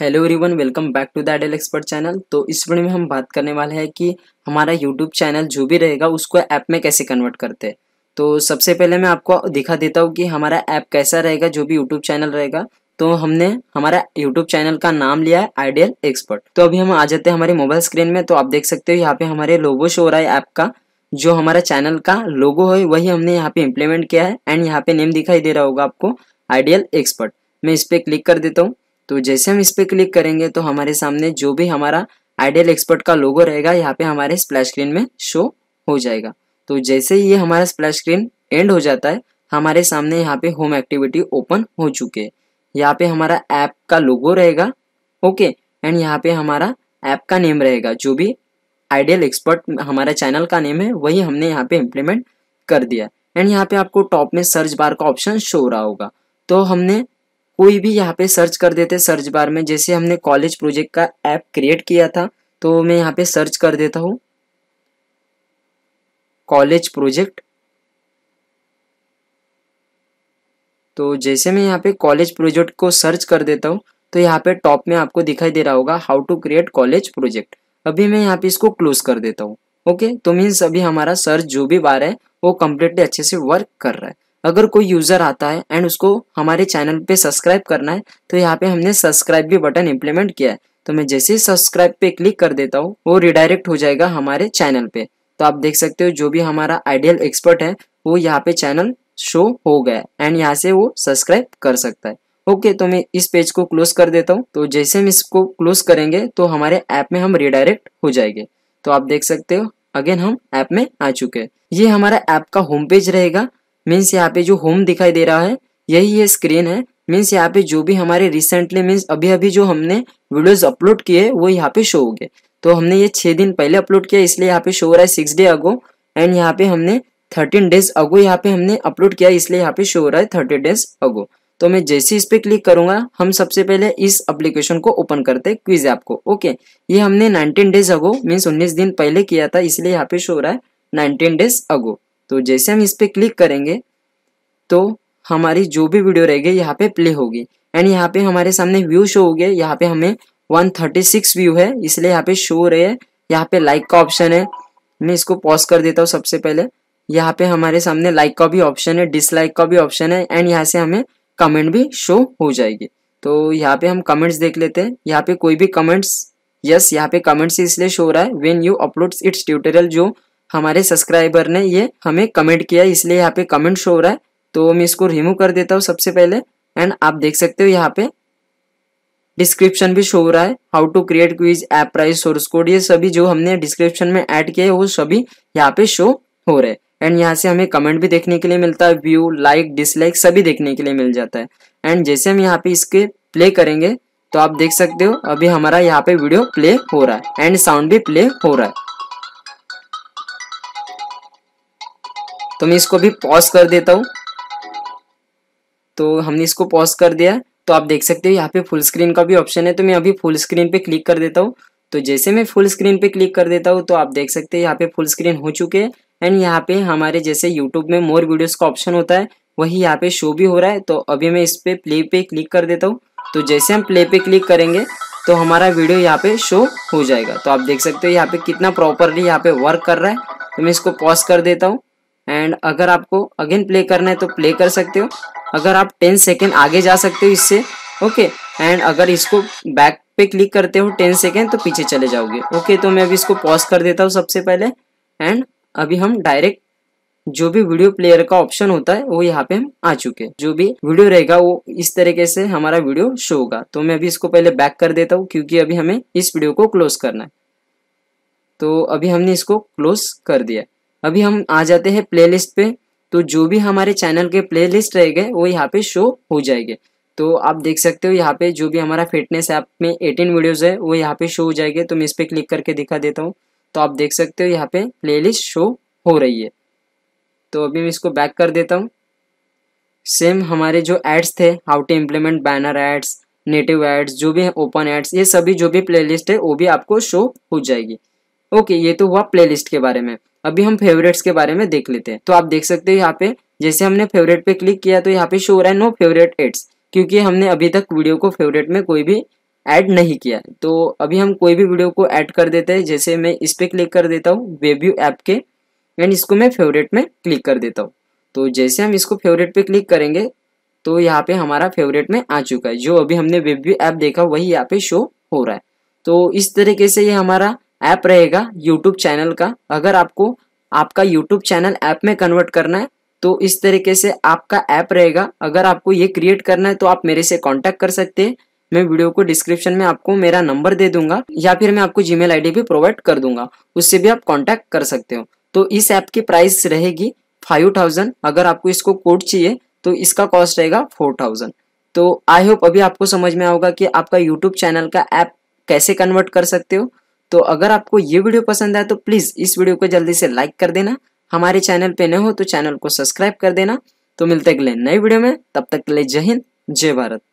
hello everyone welcome back to the idle expert channel तो इस video में हम बात करने वाले हैं कि हमारा यूट्यूब चैनल जो भी रहेगा उसको ऐप में कैसे कन्वर्ट करते हैं तो सबसे पहले मैं आपको दिखा देता हूँ कि हमारा ऐप कैसा रहेगा जो भी यूट्यूब चैनल रहेगा तो हमने हमारा यूट्यूब चैनल का नाम लिया है आइडियल एक्सपर्ट तो अभी हम आ जाते हैं हमारे मोबाइल स्क्रीन में तो आप देख सकते हो यहाँ पे हमारे लोगो शो हो रहा है ऐप का जो हमारा चैनल का लोगो है वही हमने यहाँ पे इम्प्लीमेंट किया है एंड यहाँ पे नेम दिखाई दे रहा होगा आपको आइडियल एक्सपर्ट मैं इस पर क्लिक कर देता हूँ तो जैसे हम इस पर क्लिक करेंगे तो हमारे सामने जो भी हमारा आइडियल एक्सपर्ट का लोगो रहेगा यहाँ पे हमारे स्प्लैश स्क्रीन में शो हो जाएगा तो जैसे ही ये हमारा स्प्लैश स्क्रीन एंड हो जाता है हमारे सामने यहाँ पे होम एक्टिविटी ओपन हो चुके है यहाँ पे हमारा ऐप का लोगो रहेगा ओके एंड यहाँ पे हमारा ऐप का नेम रहेगा जो भी आइडियल एक्सपर्ट हमारा चैनल का नेम है वही हमने यहाँ पे इम्प्लीमेंट कर दिया एंड यहाँ पे आपको टॉप में सर्च बार का ऑप्शन शो हो रहा होगा तो हमने कोई भी यहाँ पे सर्च कर देते सर्च बार में जैसे हमने कॉलेज प्रोजेक्ट का ऐप क्रिएट किया था तो मैं यहाँ पे सर्च कर देता हूँ कॉलेज प्रोजेक्ट तो जैसे मैं यहाँ पे कॉलेज प्रोजेक्ट को सर्च कर देता हूँ तो यहाँ पे टॉप में आपको दिखाई दे रहा होगा how to create college project अभी मैं यहाँ पे इसको क्लोज कर देता हूँ ओके तो मीन्स अभी हमारा सर्च जो भी बार है वो कम्प्लीटली अच्छे से वर्क कर रहा है अगर कोई यूज़र आता है एंड उसको हमारे चैनल पे सब्सक्राइब करना है तो यहाँ पे हमने सब्सक्राइब भी बटन इम्प्लीमेंट किया है तो मैं जैसे ही सब्सक्राइब पे क्लिक कर देता हूँ वो रिडायरेक्ट हो जाएगा हमारे चैनल पे तो आप देख सकते हो जो भी हमारा आइडियल एक्सपर्ट है वो यहाँ पे चैनल शो हो गया एंड यहाँ से वो सब्सक्राइब कर सकता है ओके okay, तो मैं इस पेज को क्लोज कर देता हूँ तो जैसे हम इसको क्लोज करेंगे तो हमारे ऐप में हम रिडायरेक्ट हो जाएंगे तो आप देख सकते हो अगेन हम ऐप में आ चुके हैं ये हमारा ऐप का होम पेज रहेगा मीन्स यहाँ पे जो होम दिखाई दे रहा है यही ये स्क्रीन है मीन्स यहाँ पे जो भी हमारे रिसेंटली मीन्स अभी अभी जो हमने वीडियोस अपलोड किए वो यहाँ पे शो हो गए तो हमने ये छः दिन पहले अपलोड किया इसलिए यहाँ पे शो हो रहा है सिक्स डे अगो एंड यहाँ पे हमने थर्टीन डेज अगो यहाँ पे हमने अपलोड किया इसलिए यहाँ पे शो हो रहा है थर्टी डेज अगो तो मैं जैसे इस पर क्लिक करूंगा हम सबसे पहले इस एप्लीकेशन को ओपन करते हैं क्विज ऐप को ओके ये हमने 19 डेज अगो मीन्स 19 दिन पहले किया था इसलिए यहाँ पे शो हो रहा है 19 डेज अगो तो जैसे हम इस पर क्लिक करेंगे तो हमारी जो भी वीडियो रहेगी यहाँ पे प्ले होगी एंड यहाँ पे हमारे सामने व्यू शो हो गए यहाँ पे हमें 136 व्यू है इसलिए यहाँ पे शो हो रहे हैं यहाँ पे लाइक का ऑप्शन है मैं इसको पॉज कर देता हूँ सबसे पहले यहाँ पे हमारे सामने लाइक का भी ऑप्शन है डिसलाइक का भी ऑप्शन है एंड यहाँ से हमें कमेंट भी शो हो जाएगी तो यहाँ पे हम कमेंट्स देख लेते हैं यहाँ पे कोई भी कमेंट्स यस यहाँ पे कमेंट्स इसलिए शो हो रहा है when you upload its tutorial जो हमारे सब्सक्राइबर ने ये हमें कमेंट किया इसलिए यहाँ पे कमेंट शो हो रहा है तो मैं इसको रिमूव कर देता हूँ सबसे पहले एंड आप देख सकते हो यहाँ पे डिस्क्रिप्शन भी शो हो रहा है how to create quiz app price source code ये सभी जो हमने डिस्क्रिप्शन में ऐड किए वो सभी यहाँ पे शो हो रहे हैं एंड यहाँ से हमें कमेंट भी देखने के लिए मिलता है व्यू लाइक डिसलाइक सभी देखने के लिए मिल जाता है एंड जैसे हम यहाँ पे इसके प्ले करेंगे तो आप देख सकते हो अभी हमारा यहाँ पे वीडियो प्ले हो रहा है एंड साउंड भी प्ले हो रहा है तो मैं इसको भी पॉज कर देता हूँ तो हमने इसको पॉज कर दिया तो आप देख सकते हो यहाँ पे फुल स्क्रीन का भी ऑप्शन है तो मैं अभी फुल स्क्रीन पे क्लिक कर देता हूँ तो जैसे मैं फुल स्क्रीन पे क्लिक कर देता हूँ तो आप देख सकते हैं यहाँ पे फुल स्क्रीन हो चुके हैं एंड यहाँ पे हमारे जैसे यूट्यूब में मोर वीडियोस का ऑप्शन होता है वही यहाँ पे शो भी हो रहा है तो अभी मैं इस पर प्ले पे क्लिक कर देता हूँ तो जैसे हम प्ले पे क्लिक करेंगे तो हमारा वीडियो यहाँ पे शो हो जाएगा तो आप देख सकते हो यहाँ पे कितना प्रॉपरली यहाँ पे वर्क कर रहा है तो मैं इसको पॉज कर देता हूँ एंड अगर आपको अगेन प्ले करना है तो प्ले कर सकते हो अगर आप टेन सेकेंड आगे जा सकते हो इससे ओके एंड अगर इसको बैक पे क्लिक करते हो टेन सेकेंड तो पीछे चले जाओगे ओके तो मैं अभी इसको पॉज कर देता हूँ सबसे पहले एंड अभी हम डायरेक्ट जो भी वीडियो प्लेयर का ऑप्शन होता है वो यहाँ पे हम आ चुके हैं जो भी वीडियो रहेगा वो इस तरीके से हमारा वीडियो शो होगा तो मैं अभी इसको पहले बैक कर देता हूँ क्योंकि अभी हमें इस वीडियो को क्लोज करना है तो अभी हमने इसको क्लोज कर दिया अभी हम आ जाते हैं प्लेलिस्ट पे तो जो भी हमारे चैनल के प्लेलिस्ट रहेंगे वो यहाँ पे शो हो जाएंगे तो आप देख सकते हो यहाँ पे जो भी हमारा फिटनेस ऐप में एटीन वीडियोज है वो यहाँ पे शो हो जाएंगे तो मैं इस पर क्लिक करके दिखा देता हूँ तो आप देख सकते हो यहाँ पे प्ले शो हो रही है तो अभी मैं इसको बैक कर देता हूँ सेम हमारे जो एड्स थे how to implement banner ads native ads जो भी ओपन एड्स ये सभी जो भी प्लेलिस्ट है वो भी आपको शो हो जाएगी ओके ये तो हुआ प्लेलिस्ट के बारे में अभी हम फेवरेट्स के बारे में देख लेते हैं तो आप देख सकते हो यहाँ पे जैसे हमने फेवरेट पे क्लिक किया तो यहाँ पे शो हो रहा है नो फेवरेट एड्स क्योंकि हमने अभी तक वीडियो को फेवरेट में कोई भी ऐड नहीं किया तो अभी हम कोई भी वीडियो को ऐड कर देते हैं जैसे मैं इस पर क्लिक कर देता हूँ वेब्यू ऐप के एंड इसको मैं फेवरेट में क्लिक कर देता हूँ तो जैसे हम इसको फेवरेट पे क्लिक करेंगे तो यहाँ पे हमारा फेवरेट में आ चुका है जो अभी हमने वेब्यू ऐप देखा वही यहाँ पे शो हो रहा है तो इस तरीके से ये हमारा ऐप रहेगा यूट्यूब चैनल का अगर आपको आपका यूट्यूब चैनल ऐप में कन्वर्ट करना है तो इस तरीके से आपका ऐप रहेगा अगर आपको ये क्रिएट करना है तो आप मेरे से कॉन्टेक्ट कर सकते हैं मैं वीडियो को डिस्क्रिप्शन में आपको मेरा नंबर दे दूंगा या फिर मैं आपको जीमेल आईडी भी प्रोवाइड कर दूंगा उससे भी आप कांटेक्ट कर सकते हो तो इस ऐप की प्राइस रहेगी फाइव थाउजेंड अगर आपको इसको कोड चाहिए तो इसका कॉस्ट रहेगा फोर थाउजेंड तो आई होप अभी आपको समझ में आओगा कि आपका यूट्यूब चैनल का ऐप कैसे कन्वर्ट कर सकते हो तो अगर आपको ये वीडियो पसंद आए तो प्लीज़ इस वीडियो को जल्दी से लाइक कर देना हमारे चैनल पे नए हो तो चैनल को सब्सक्राइब कर देना तो मिलते अगले नए वीडियो में तब तक के लिए जय हिंद जय भारत